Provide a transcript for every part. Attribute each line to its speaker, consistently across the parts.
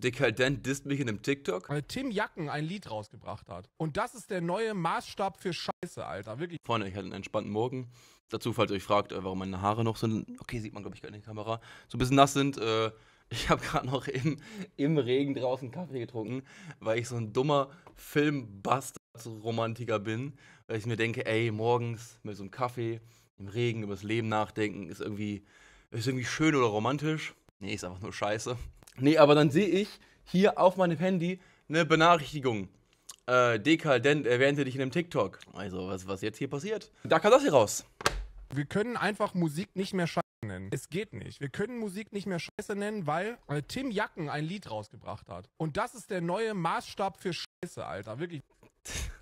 Speaker 1: Dekadent halt disst mich in einem TikTok? Weil Tim Jacken ein Lied rausgebracht hat. Und das ist der neue Maßstab für Scheiße, Alter. Wirklich. Freunde, ich hatte einen entspannten Morgen. Dazu, falls ihr euch fragt, äh, warum meine Haare noch so, okay, sieht man glaube ich gerade in der Kamera, so ein bisschen nass sind. Äh, ich habe gerade noch im, im Regen draußen Kaffee getrunken, weil ich so ein dummer Filmbastard-Romantiker bin. Weil ich mir denke, ey, morgens mit so einem Kaffee im Regen über das Leben nachdenken ist irgendwie, ist irgendwie schön oder romantisch. Nee, ist einfach nur scheiße. Nee, aber dann sehe ich hier auf meinem Handy eine Benachrichtigung. Äh, Dekal Dekadent erwähnte dich in
Speaker 2: einem TikTok. Also, was, was jetzt hier passiert? Da kam das hier raus. Wir können einfach Musik nicht mehr scheiße nennen. Es geht nicht. Wir können Musik nicht mehr scheiße nennen, weil äh, Tim Jacken ein Lied rausgebracht hat. Und das ist der neue Maßstab für Scheiße, Alter. Wirklich.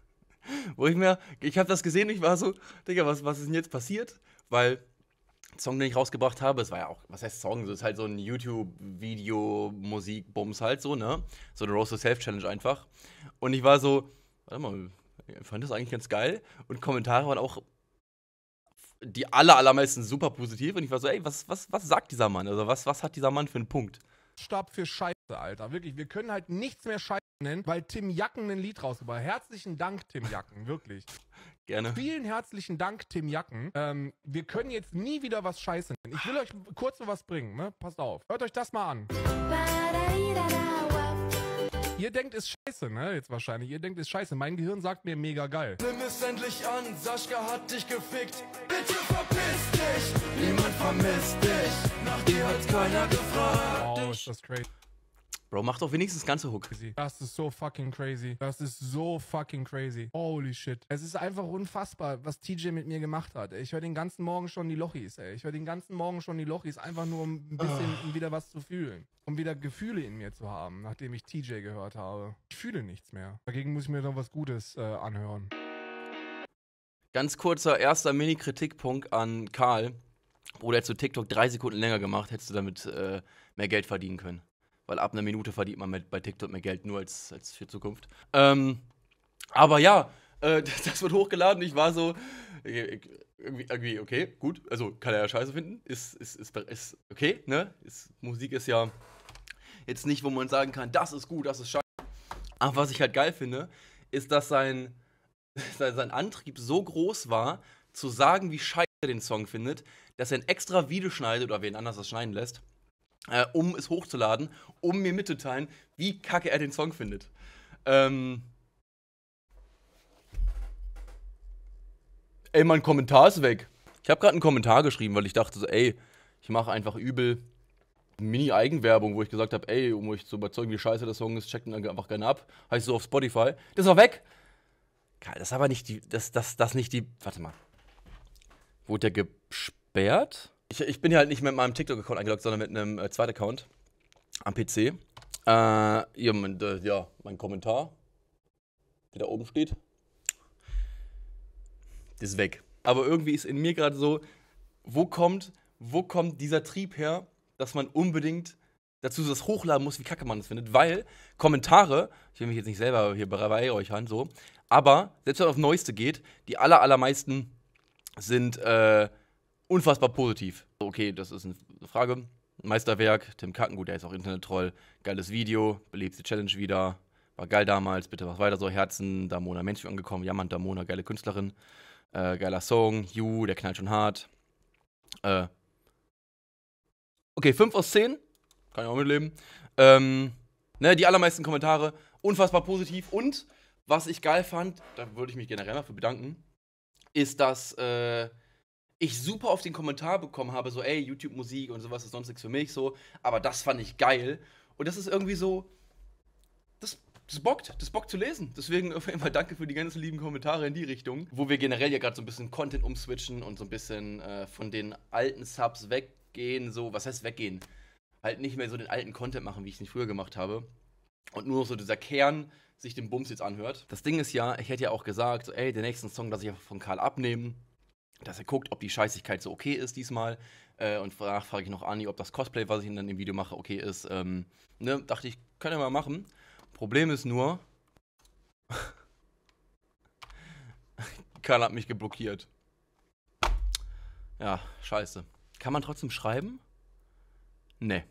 Speaker 2: Wo ich mir, ich habe das gesehen, ich war so, Digga, was, was ist denn jetzt passiert? Weil
Speaker 1: Song, den ich rausgebracht habe. Es war ja auch, was heißt Song? Es ist halt so ein YouTube-Video-Musik-Bums halt so, ne? So eine Rose to Self-Challenge einfach. Und ich war so, warte mal, ich fand das eigentlich ganz geil. Und Kommentare waren auch die aller, allermeisten super positiv. Und ich war so, ey, was, was, was sagt dieser Mann? Also, was, was hat dieser Mann für einen Punkt?
Speaker 2: Maßstab für Scheiße, Alter. Wirklich, wir können halt nichts mehr Scheiße nennen, weil Tim Jacken ein Lied rausgebracht hat. Herzlichen Dank, Tim Jacken, wirklich. Gerne. Vielen herzlichen Dank, Tim Jacken. Ähm, wir können jetzt nie wieder was Scheiße nennen. Ich will euch kurz mal was bringen, ne? Passt auf. Hört euch das mal an. Ihr denkt, ist scheiße, ne? Jetzt wahrscheinlich. Ihr denkt, ist scheiße. Mein Gehirn sagt mir mega geil.
Speaker 1: Nimm es endlich an, Sascha hat dich gefickt. Bitte verpiss dich, niemand vermisst dich. Nach dir hat keiner
Speaker 2: gefragt. Oh, ist das crazy.
Speaker 1: Bro, mach doch wenigstens ganze Hook.
Speaker 2: Das ist so fucking crazy. Das ist so fucking crazy. Holy shit. Es ist einfach unfassbar, was TJ mit mir gemacht hat. Ich höre den ganzen Morgen schon die Lochis, ey. Ich höre den ganzen Morgen schon die Lochis, einfach nur um ein bisschen um wieder was zu fühlen. Um wieder Gefühle in mir zu haben, nachdem ich TJ gehört habe. Ich fühle nichts mehr. Dagegen muss ich mir noch was Gutes äh, anhören.
Speaker 1: Ganz kurzer erster Mini-Kritikpunkt an Karl. Oder hättest du TikTok drei Sekunden länger gemacht, hättest du damit äh, mehr Geld verdienen können weil ab einer Minute verdient man mit, bei TikTok mehr Geld nur als, als für Zukunft. Ähm, aber ja, äh, das wird hochgeladen. Ich war so, äh, irgendwie, irgendwie, okay, gut. Also kann er ja scheiße finden. Ist, ist, ist, ist okay, ne? Ist, Musik ist ja jetzt nicht, wo man sagen kann, das ist gut, das ist scheiße. Aber was ich halt geil finde, ist, dass sein, sein Antrieb so groß war, zu sagen, wie scheiße er den Song findet, dass er ein extra Video schneidet oder wen anders das schneiden lässt äh, um es hochzuladen, um mir mitzuteilen, wie kacke er den Song findet. Ähm. Ey, mein Kommentar ist weg. Ich habe gerade einen Kommentar geschrieben, weil ich dachte so, ey, ich mache einfach übel Mini-Eigenwerbung, wo ich gesagt habe, ey, um euch zu überzeugen, wie scheiße der Song ist, checkt ihn einfach gerne ab. Heißt so auf Spotify. Das war weg. Geil, das ist aber nicht die, das, das, das nicht die, warte mal. Wurde der gesperrt? ich, ich bin ja halt nicht mit meinem TikTok-Account eingeloggt, sondern mit einem äh, zweiten Account am PC. Äh, ja, mein, äh, ja, mein Kommentar, der da oben steht, ist weg. Aber irgendwie ist in mir gerade so, wo kommt, wo kommt dieser Trieb her, dass man unbedingt dazu das hochladen muss, wie kacke man das findet, weil Kommentare, ich will mich jetzt nicht selber hier bei euch an, so, aber selbst wenn man auf Neueste geht, die aller, allermeisten sind, äh, unfassbar positiv. Okay, das ist eine Frage. Meisterwerk, Tim Kackengut, der ist auch Internet-Troll. Geiles Video, beliebte Challenge wieder. War geil damals, bitte mach weiter so. Herzen, Damona Mensch angekommen. Jammern, Damona, geile Künstlerin. Äh, geiler Song, You, der knallt schon hart. Äh. Okay, 5 aus 10. Kann ich auch mitleben. Ähm, ne, die allermeisten Kommentare unfassbar positiv. Und was ich geil fand, da würde ich mich generell dafür bedanken, ist, dass. Äh, ich super auf den Kommentar bekommen habe, so, ey, YouTube-Musik und sowas ist sonst nichts für mich, so, aber das fand ich geil. Und das ist irgendwie so, das, das bockt, das bockt zu lesen. Deswegen auf jeden Fall danke für die ganzen lieben Kommentare in die Richtung, wo wir generell ja gerade so ein bisschen Content umswitchen und so ein bisschen äh, von den alten Subs weggehen, so, was heißt weggehen? Halt nicht mehr so den alten Content machen, wie ich es nicht früher gemacht habe. Und nur noch so dieser Kern sich den Bums jetzt anhört. Das Ding ist ja, ich hätte ja auch gesagt, so, ey, den nächsten Song lasse ich von Karl abnehmen dass er guckt, ob die Scheißigkeit so okay ist diesmal. Äh, und danach frage ich noch Ani, ob das Cosplay, was ich dann im Video mache, okay ist. Ähm, ne, dachte ich, können wir mal machen. Problem ist nur, Karl hat mich geblockiert. Ja, scheiße. Kann man trotzdem schreiben? Nee.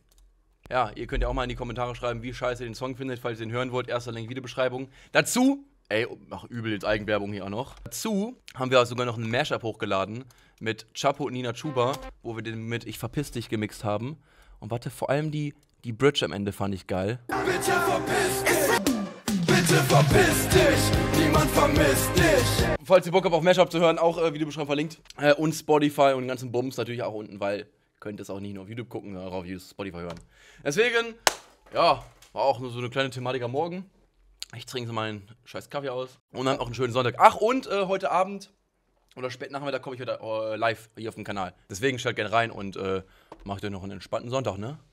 Speaker 1: Ja, ihr könnt ja auch mal in die Kommentare schreiben, wie scheiße ihr den Song findet, falls ihr ihn hören wollt. Erster Link, Videobeschreibung. Dazu Ey, mach übel jetzt Eigenwerbung hier auch noch. Dazu haben wir sogar noch ein Mashup hochgeladen mit Chapo und Nina Chuba, wo wir den mit Ich verpiss dich gemixt haben. Und warte, vor allem die, die Bridge am Ende fand ich geil. Bitte verpiss dich! Bitte verpiss dich! Niemand vermisst dich! Falls ihr Bock habt, auf Mashup zu hören, auch äh, Videobeschreibung verlinkt. Äh, und Spotify und den ganzen Bums natürlich auch unten, weil könnt es auch nicht nur auf YouTube gucken, sondern auch auf Spotify hören. Deswegen, ja, war auch nur so eine kleine Thematik am Morgen. Ich trinke so meinen scheiß Kaffee aus und dann auch einen schönen Sonntag. Ach, und äh, heute Abend oder spät Nachmittag komme ich wieder äh, live hier auf dem Kanal. Deswegen schaut gerne rein und äh, macht euch noch einen entspannten Sonntag, ne?